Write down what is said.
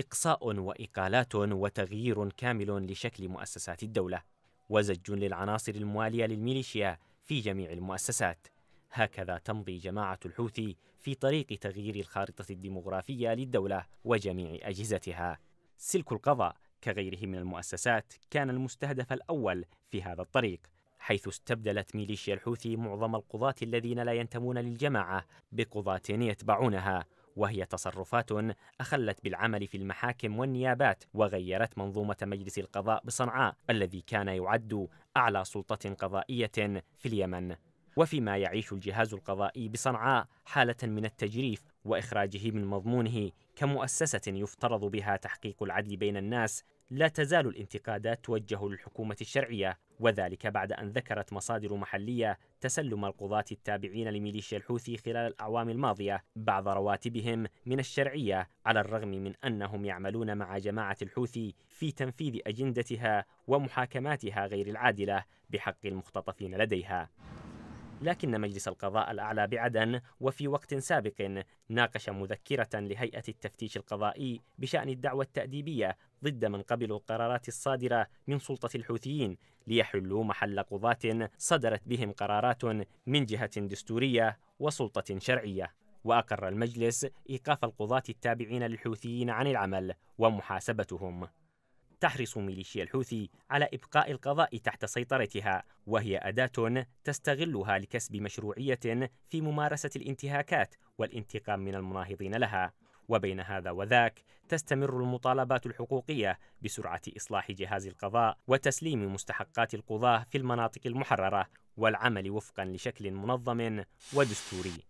إقصاء وإقالات وتغيير كامل لشكل مؤسسات الدولة وزج للعناصر الموالية للميليشيا في جميع المؤسسات هكذا تمضي جماعة الحوثي في طريق تغيير الخارطة الديمغرافية للدولة وجميع أجهزتها سلك القضاء كغيره من المؤسسات كان المستهدف الأول في هذا الطريق حيث استبدلت ميليشيا الحوثي معظم القضاة الذين لا ينتمون للجماعة بقضاة يتبعونها وهي تصرفات اخلت بالعمل في المحاكم والنيابات وغيرت منظومه مجلس القضاء بصنعاء الذي كان يعد اعلى سلطه قضائيه في اليمن وفيما يعيش الجهاز القضائي بصنعاء حاله من التجريف واخراجه من مضمونه كمؤسسه يفترض بها تحقيق العدل بين الناس لا تزال الانتقادات توجه للحكومة الشرعية وذلك بعد أن ذكرت مصادر محلية تسلم القضاة التابعين لميليشيا الحوثي خلال الأعوام الماضية بعض رواتبهم من الشرعية على الرغم من أنهم يعملون مع جماعة الحوثي في تنفيذ أجندتها ومحاكماتها غير العادلة بحق المختطفين لديها لكن مجلس القضاء الأعلى بعدن وفي وقت سابق ناقش مذكرة لهيئة التفتيش القضائي بشأن الدعوة التأديبية ضد من قبلوا القرارات الصادرة من سلطة الحوثيين ليحلوا محل قضاة صدرت بهم قرارات من جهة دستورية وسلطة شرعية وأقر المجلس إيقاف القضاة التابعين للحوثيين عن العمل ومحاسبتهم تحرص ميليشيا الحوثي على إبقاء القضاء تحت سيطرتها وهي أداة تستغلها لكسب مشروعية في ممارسة الانتهاكات والانتقام من المناهضين لها وبين هذا وذاك تستمر المطالبات الحقوقية بسرعة إصلاح جهاز القضاء وتسليم مستحقات القضاة في المناطق المحررة والعمل وفقا لشكل منظم ودستوري